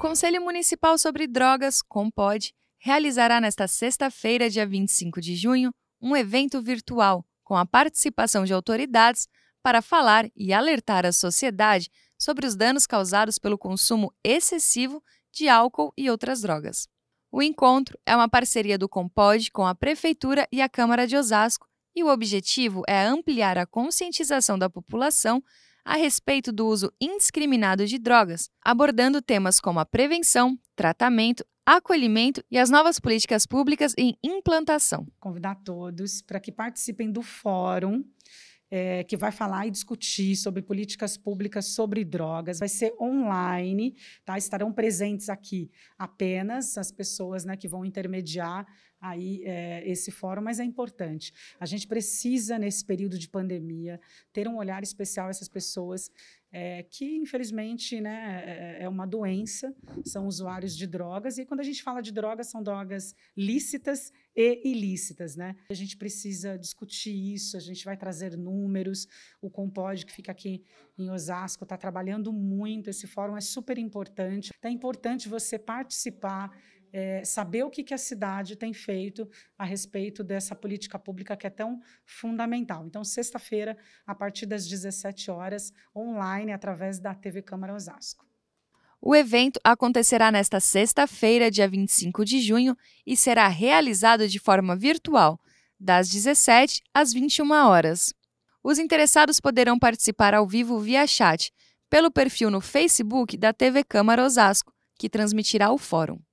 Conselho Municipal sobre Drogas, COMPOD, realizará nesta sexta-feira, dia 25 de junho, um evento virtual com a participação de autoridades para falar e alertar a sociedade sobre os danos causados pelo consumo excessivo de álcool e outras drogas. O encontro é uma parceria do Compod com a Prefeitura e a Câmara de Osasco e o objetivo é ampliar a conscientização da população a respeito do uso indiscriminado de drogas, abordando temas como a prevenção, tratamento, acolhimento e as novas políticas públicas em implantação. Convidar todos para que participem do fórum. É, que vai falar e discutir sobre políticas públicas sobre drogas. Vai ser online, tá? Estarão presentes aqui apenas as pessoas né, que vão intermediar aí é, esse fórum, mas é importante. A gente precisa, nesse período de pandemia, ter um olhar especial a essas pessoas é, que, infelizmente, né, é, é, é uma doença, são usuários de drogas, e quando a gente fala de drogas, são drogas lícitas e ilícitas. Né? A gente precisa discutir isso, a gente vai trazer números. O Compod, que fica aqui em Osasco, está trabalhando muito, esse fórum é super importante. É importante você participar é, saber o que, que a cidade tem feito a respeito dessa política pública que é tão fundamental. Então, sexta-feira, a partir das 17 horas, online, através da TV Câmara Osasco. O evento acontecerá nesta sexta-feira, dia 25 de junho, e será realizado de forma virtual, das 17 às 21 horas. Os interessados poderão participar ao vivo via chat, pelo perfil no Facebook da TV Câmara Osasco, que transmitirá o fórum.